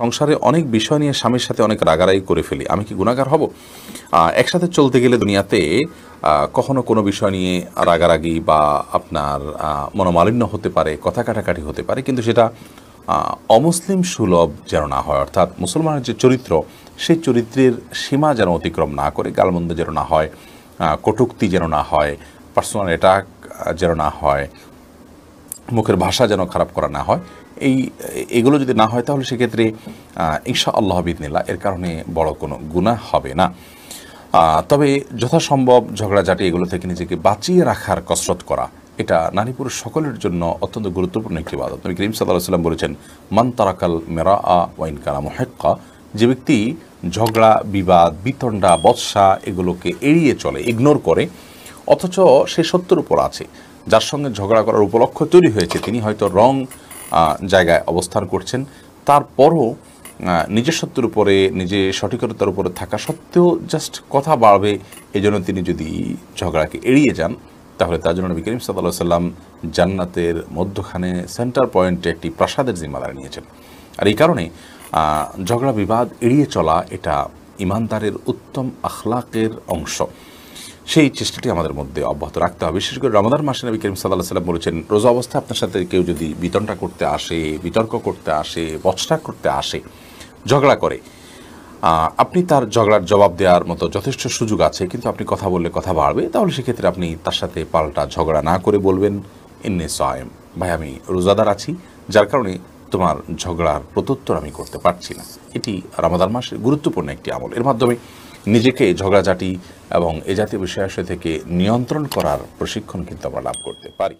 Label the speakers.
Speaker 1: সংসারে অনেক বিষয় নিয়ে স্বামীর সাথে অনেক রাগারাগি করে ফেলি আমি কি গুণাগার হব একসাথে চলতে গেলে দুনিয়াতে কখনো কোনো বিষয় নিয়ে রাগারাগি বা আপনার মনোমালিন্য হতে পারে কথা কাটাকাটি হতে পারে কিন্তু সেটা অমুসলিম সুলভ যেন না হয় অর্থাৎ মুসলমানের যে চরিত্র সেই চরিত্রের সীমা যেন অতিক্রম না করে গালমন্দ যেন না হয় কটুক্তি যেন না হয় পার্সোনাল অ্যাটাক যেন না হয় মুখের ভাষা যেন খারাপ করা না হয় এই এগুলো যদি না হয় তাহলে সেক্ষেত্রে ঈশা আল্লাহ বিদিনিল্লা এর কারণে বড় কোনো গুণা হবে না তবে যথাসম্ভব ঝগড়াঝাটি এগুলো থেকে নিজেকে বাঁচিয়ে রাখার কসরত করা এটা নারী পুরুষ সকলের জন্য অত্যন্ত গুরুত্বপূর্ণ একটি বাদত তবে করিম সাল্লাহ সাল্লাম বলেছেন মান তারাকাল মেরা আ ওয়াইন কালা হেক্কা যে ব্যক্তি ঝগড়া বিবাদ বিতণ্ডা বৎসা এগুলোকে এড়িয়ে চলে ইগনোর করে অথচ সে সত্যের উপর আছে যার সঙ্গে ঝগড়া করার উপলক্ষ তৈরি হয়েছে তিনি হয়তো রং জায়গায় অবস্থান করছেন তারপরও নিজের সত্যের উপরে নিজে সঠিকতার উপরে থাকা সত্ত্বেও জাস্ট কথা বাড়বে এই জন্য তিনি যদি ঝগড়াকে এড়িয়ে যান তাহলে তার জন্য নবী করিম সাল্লাহ সাল্লাম জান্নাতের মধ্যখানে সেন্টার পয়েন্টে একটি প্রাসাদের জিম্মাদার নিয়েছেন আর এই কারণে ঝগড়া বিবাদ এড়িয়ে চলা এটা ইমানদারের উত্তম আখলাকের অংশ সেই চেষ্টাটি আমাদের মধ্যে অব্যাহত রাখতে হবে বিশেষ করে রমাদান মাসে নবী করিম সাল্লাহ সাল্লাম বলেছেন রোজা অবস্থা আপনার সাথে কেউ যদি বিতণ্ডা করতে আসে বিতর্ক করতে আসে বচটা করতে আসে ঝগড়া করে আপনি তার ঝগড়ার জবাব দেওয়ার মতো যথেষ্ট সুযোগ আছে কিন্তু আপনি কথা বললে কথা বাড়বে তাহলে সেক্ষেত্রে আপনি তার সাথে পাল্টা ঝগড়া না করে বলবেন ইন্নে সয়েম ভাই আমি রোজাদার আছি যার কারণে তোমার ঝগড়ার প্রত্যুত্তর আমি করতে পারছি না এটি রামাদান মাসের গুরুত্বপূর্ণ একটি আমল এর মাধ্যমে নিজেকে ঝগড়াঝাটি এবং এ জাতীয় বিষয় থেকে নিয়ন্ত্রণ করার প্রশিক্ষণ কিন্তু আমরা লাভ করতে পারি